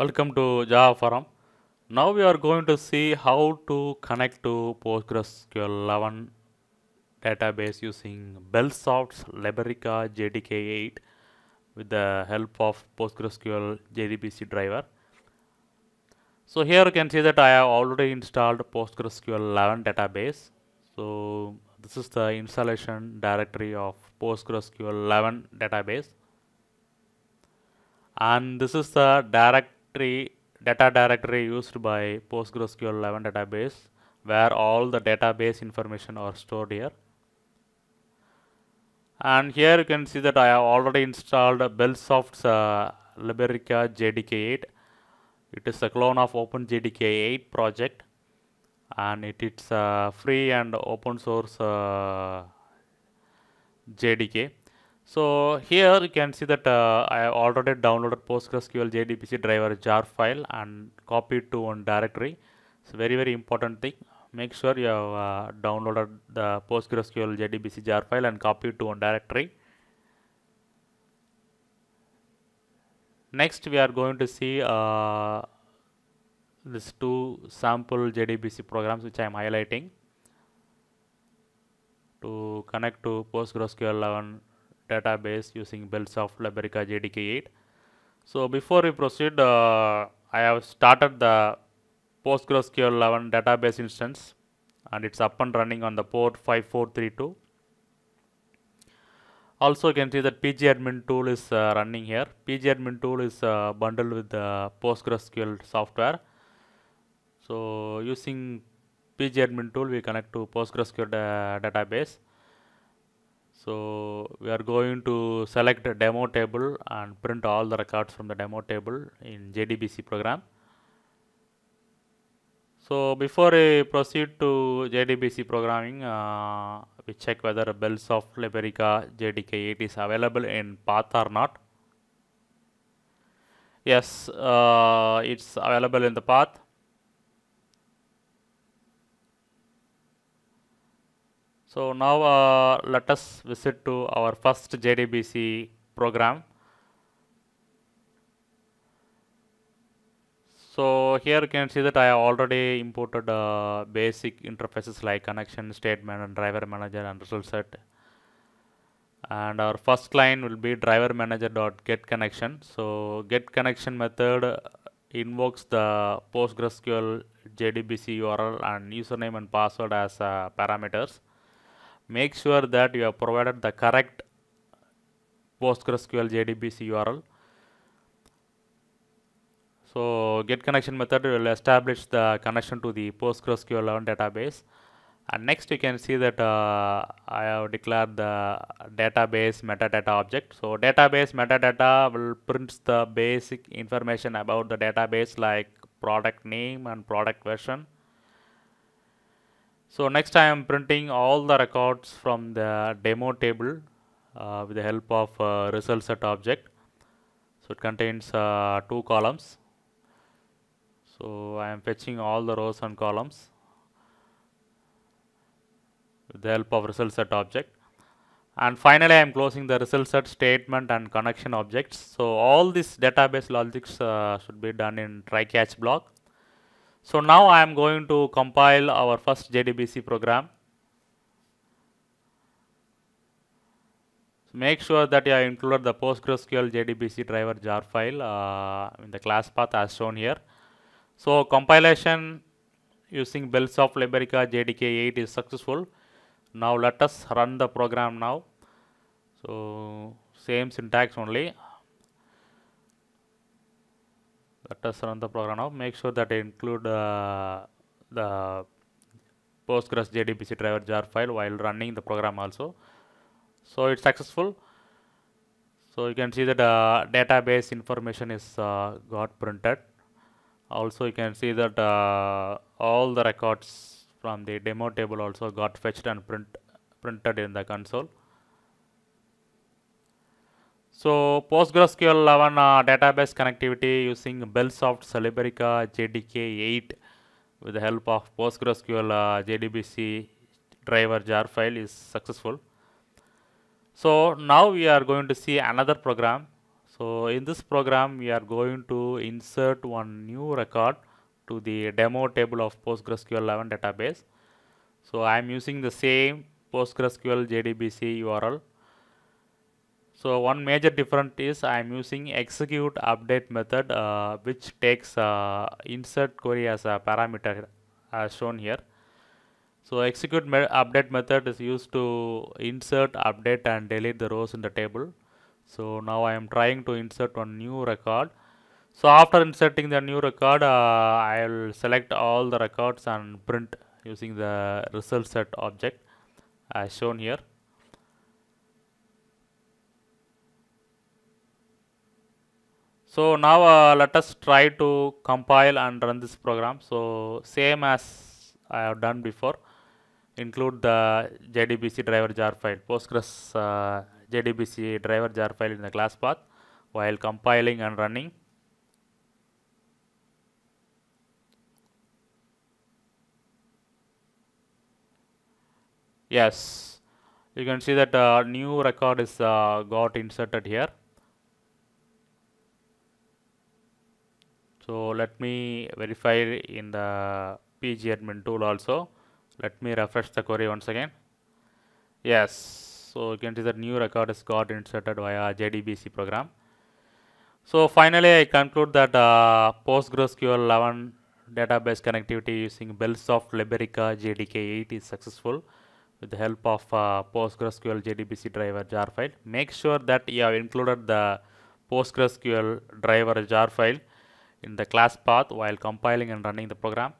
Welcome to Java Forum. Now we are going to see how to connect to PostgreSQL 11 database using Bellsoft's Liberica JDK8 with the help of PostgreSQL JDBC driver. So here you can see that I have already installed PostgreSQL 11 database. So this is the installation directory of PostgreSQL 11 database and this is the direct data directory used by PostgreSQL 11 database where all the database information are stored here. And here you can see that I have already installed Bellsoft's uh, Liberica JDK8. It is a clone of OpenJDK8 project and it is a uh, free and open source uh, JDK. So here you can see that uh, I have already downloaded PostgreSQL JDBC driver jar file and copied to one directory. So very very important thing. Make sure you have uh, downloaded the PostgreSQL JDBC jar file and copied to one directory. Next we are going to see uh, these two sample JDBC programs which I am highlighting to connect to PostgreSQL 11 database using Bellsoft Liberica JDK8. So before we proceed, uh, I have started the PostgreSQL 11 database instance and it's up and running on the port 5432. Also you can see that pgadmin tool is uh, running here. pgadmin tool is uh, bundled with the PostgreSQL software. So using pgadmin tool we connect to PostgreSQL uh, database so we are going to select a demo table and print all the records from the demo table in JDBC program. So before I proceed to JDBC programming, uh, we check whether Bells of Liberica JDK8 is available in path or not. Yes, uh, it's available in the path. So now uh, let us visit to our first JDBC program. So here you can see that I have already imported uh, basic interfaces like connection statement and driver manager and result set. And our first line will be driver manager dot get connection. So get connection method uh, invokes the PostgreSQL JDBC URL and username and password as uh, parameters make sure that you have provided the correct PostgreSQL JDBC URL. So get connection method will establish the connection to the PostgreSQL database. And next you can see that uh, I have declared the database metadata object. So database metadata will print the basic information about the database like product name and product version so next I am printing all the records from the demo table uh, with the help of uh, result set object. So it contains uh, two columns. So I am fetching all the rows and columns with the help of result set object. And finally I am closing the result set statement and connection objects. So all this database logics uh, should be done in try catch block. So now I am going to compile our first JDBC program. So make sure that you included the PostgreSQL JDBC driver jar file uh, in the class path as shown here. So compilation using Bellsoft Liberica JDK8 is successful. Now let us run the program now. So same syntax only instructors run the program now, make sure that include uh, the Postgres JDBC driver jar file while running the program also. So it's successful. So you can see that uh, database information is uh, got printed. Also you can see that uh, all the records from the demo table also got fetched and print printed in the console. So PostgreSQL 11 uh, database connectivity using Bellsoft Celerica JDK 8 with the help of PostgreSQL uh, JDBC driver jar file is successful. So now we are going to see another program. So in this program we are going to insert one new record to the demo table of PostgreSQL 11 database. So I am using the same PostgreSQL JDBC URL so one major difference is I am using execute update method uh, which takes uh, insert query as a parameter as uh, shown here. So execute me update method is used to insert, update and delete the rows in the table. So now I am trying to insert one new record. So after inserting the new record, uh, I will select all the records and print using the result set object as shown here. So now uh, let us try to compile and run this program. So same as I have done before, include the JDBC driver jar file, Postgres uh, JDBC driver jar file in the class path while compiling and running. Yes, you can see that uh, new record is uh, got inserted here. so let me verify in the pgadmin tool also let me refresh the query once again yes so you can see that new record is got inserted via jdbc program so finally i conclude that uh, postgresql 11 database connectivity using bellsoft liberica jdk8 is successful with the help of uh, postgresql jdbc driver jar file make sure that you have included the postgresql driver jar file in the class path while compiling and running the program.